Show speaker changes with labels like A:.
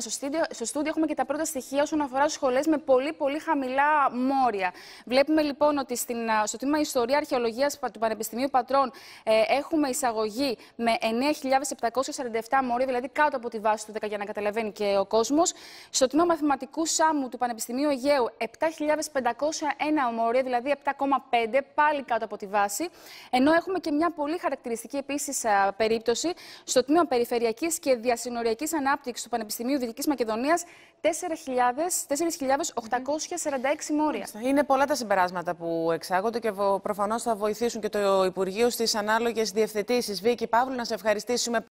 A: στο στούντιο, στο στούντιο έχουμε και τα πρώτα στοιχεία όσον αφορά σχολές με πολύ πολύ χαμηλά μόρια. Βλέπουμε λοιπόν ότι στην, στο τμήμα Ιστορία Αρχαιολογίας του Πανεπιστημίου Πατρών ε, έχουμε εισαγωγή με 9.747 μόρια, δηλαδή κάτω από τη βάση του 10 για να καταλαβαίνει και ο κόσμος. Στο τμήμα Μαθηματικού Σάμου του Πανεπιστημίου Αιγαίου 7.501 μόρια, δηλαδή 7,5, πάλι κάτω από τη βάση. Ενώ έχουμε και μια πολύ χαρακτηριστική επίσης περίπτωση στο τμήμα Περιφερειακής και Διασυνοριακής Ανάπτυξης του Πανεπιστημίου Βορειοανατολική Μακεδονία 4.846 μόρια. Είναι πολλά
B: τα συμπεράσματα που εξάγονται και προφανώς θα βοηθήσουν και το Υπουργείο στις ανάλογες διευθετήσεις. Βίκυ Παύλου, να σε ευχαριστήσουμε